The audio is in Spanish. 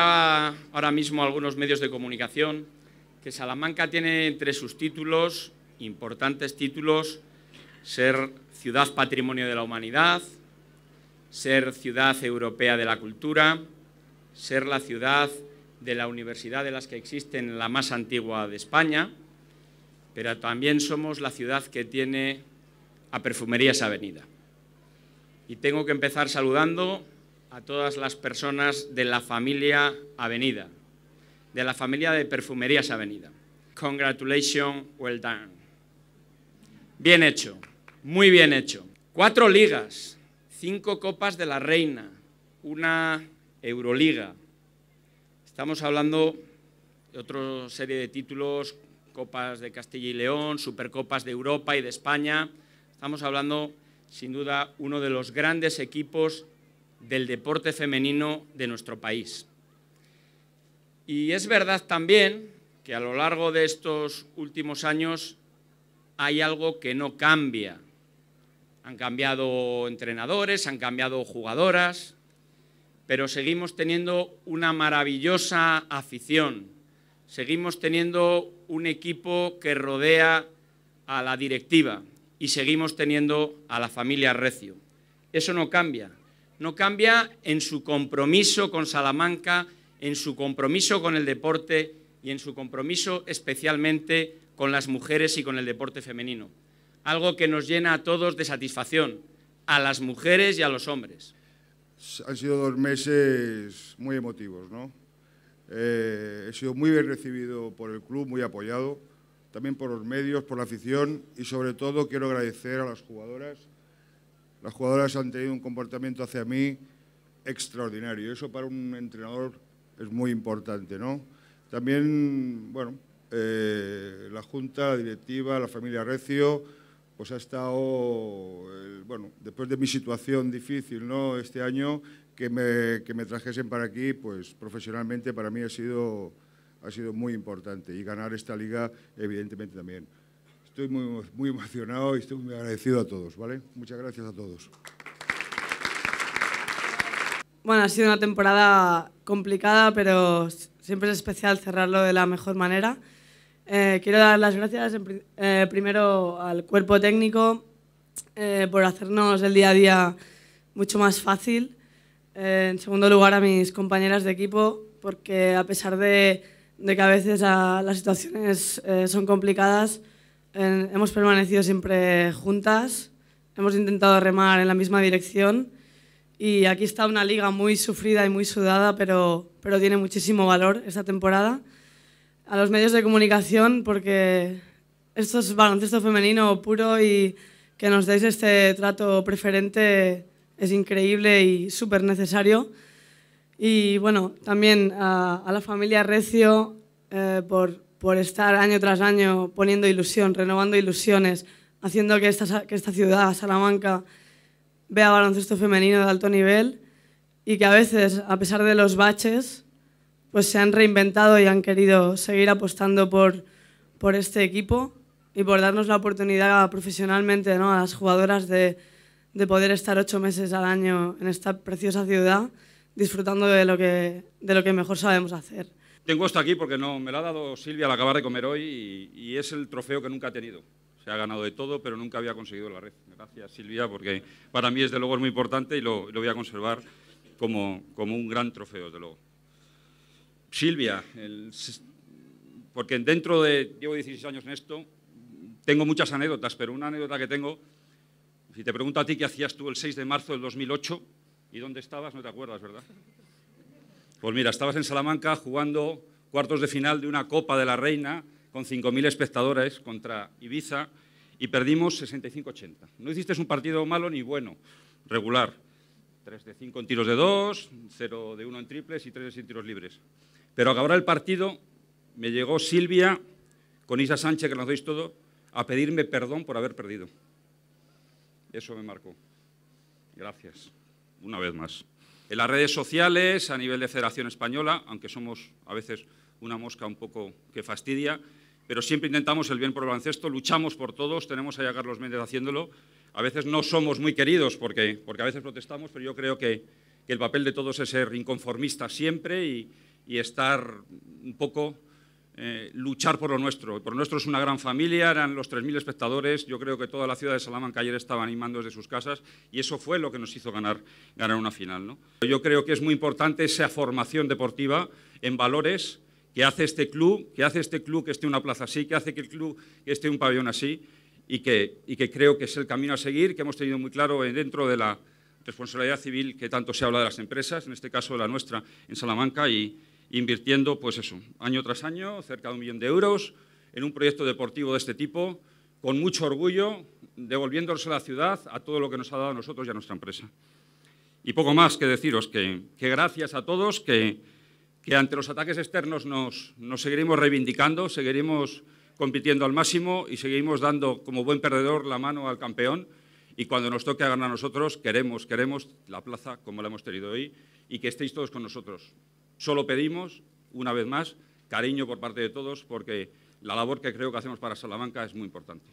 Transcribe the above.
ahora mismo algunos medios de comunicación que Salamanca tiene entre sus títulos, importantes títulos, ser ciudad patrimonio de la humanidad, ser ciudad europea de la cultura, ser la ciudad de la universidad de las que existen la más antigua de España, pero también somos la ciudad que tiene a Perfumerías Avenida. Y tengo que empezar saludando a todas las personas de la familia Avenida, de la familia de Perfumerías Avenida. Congratulations, well done. Bien hecho, muy bien hecho. Cuatro ligas, cinco copas de la reina, una Euroliga. Estamos hablando de otra serie de títulos, copas de Castilla y León, supercopas de Europa y de España. Estamos hablando, sin duda, uno de los grandes equipos del deporte femenino de nuestro país. Y es verdad también que a lo largo de estos últimos años hay algo que no cambia. Han cambiado entrenadores, han cambiado jugadoras, pero seguimos teniendo una maravillosa afición, seguimos teniendo un equipo que rodea a la directiva y seguimos teniendo a la familia Recio. Eso no cambia no cambia en su compromiso con Salamanca, en su compromiso con el deporte y en su compromiso especialmente con las mujeres y con el deporte femenino. Algo que nos llena a todos de satisfacción, a las mujeres y a los hombres. Han sido dos meses muy emotivos, ¿no? Eh, he sido muy bien recibido por el club, muy apoyado, también por los medios, por la afición y sobre todo quiero agradecer a las jugadoras las jugadoras han tenido un comportamiento hacia mí extraordinario. Eso para un entrenador es muy importante, ¿no? También, bueno, eh, la Junta, directiva, la familia Recio, pues ha estado, eh, bueno, después de mi situación difícil, ¿no?, este año, que me, que me trajesen para aquí, pues profesionalmente para mí ha sido, ha sido muy importante y ganar esta liga, evidentemente, también estoy muy, emocionado y estoy muy agradecido a todos, ¿vale? Muchas gracias a todos. Bueno, ha sido una temporada complicada, pero siempre es especial cerrarlo de la mejor manera. Eh, quiero dar las gracias eh, primero al cuerpo técnico eh, por hacernos el día a día mucho más fácil. en segundo lugar, a mis compañeras de equipo, porque a pesar de, que a veces las situaciones son complicadas, hemos permanecido siempre juntas, hemos intentado remar en la misma dirección y aquí está una liga muy sufrida y muy sudada, pero, pero tiene muchísimo valor esta temporada. A los medios de comunicación, porque esto es baloncesto femenino puro y que nos deis este trato preferente es increíble y súper necesario. Y bueno, también a, la familia Recio eh, por por estar año tras año poniendo ilusión, renovando ilusiones, haciendo que esta, esta ciudad, Salamanca, vea baloncesto femenino de alto nivel y que a veces, a pesar de los baches, pues se han reinventado y han querido seguir apostando por, por este equipo y por darnos la oportunidad profesionalmente ¿no? a las jugadoras de, de, poder estar ocho meses al año en esta preciosa ciudad disfrutando de lo que, de lo que mejor sabemos hacer. Tengo esto aquí porque no, me lo ha dado Silvia al acabar de comer hoy y, es el trofeo que nunca ha tenido. Se ha ganado de todo, pero nunca había conseguido la red. Gracias, Silvia, porque para mí, desde luego, es muy importante y lo, voy a conservar como, como un gran trofeo, desde luego. Silvia, porque dentro de, llevo 16 años en esto, tengo muchas anécdotas, pero una anécdota que tengo, si te pregunto a ti qué hacías tú el 6 de marzo del 2008 y dónde estabas, no te acuerdas, ¿verdad? Pues mira, estabas en Salamanca jugando cuartos de final de una Copa de la Reina con 5.000 espectadores contra Ibiza y perdimos 65-80. No hiciste un partido malo ni bueno, regular. 3 de 5 en tiros de 2, 0 de 1 en triples y 3 de en tiros libres. Pero acabar el partido me llegó Silvia con Isa Sánchez, que nos dais todo, a pedirme perdón por haber perdido. Eso me marcó. Gracias. Una vez más. En las redes sociales, a nivel de Federación Española, aunque somos a veces una mosca un poco que fastidia, pero siempre intentamos el bien por el baloncesto, luchamos por todos, tenemos a Carlos Méndez haciéndolo. A veces no somos muy queridos porque, porque a veces protestamos, pero yo creo que, el papel de todos es ser inconformistas siempre y estar un poco eh, luchar por lo nuestro. Por lo nuestro es una gran familia, eran los 3.000 espectadores, yo creo que toda la ciudad de Salamanca ayer estaba animando desde sus casas y eso fue lo que nos hizo ganar, ganar una final. ¿no? Yo creo que es muy importante esa formación deportiva en valores que hace este club, que hace este club que esté una plaza así, que hace que el club que esté un pabellón así y que, y que creo que es el camino a seguir, que hemos tenido muy claro dentro de la responsabilidad civil que tanto se habla de las empresas, en este caso de la nuestra en Salamanca y, invirtiendo, pues eso, año tras año, cerca de un millón de euros en un proyecto deportivo de este tipo, con mucho orgullo, devolviéndonos a la ciudad a todo lo que nos ha dado a nosotros y a nuestra empresa. Y poco más que deciros que, gracias a todos, que, ante los ataques externos nos, seguiremos reivindicando, seguiremos compitiendo al máximo y seguimos dando como buen perdedor la mano al campeón y cuando nos toque ganar a nosotros, queremos, queremos la plaza como la hemos tenido hoy y que estéis todos con nosotros. Solo pedimos, una vez más, cariño por parte de todos porque la labor que creo que hacemos para Salamanca es muy importante.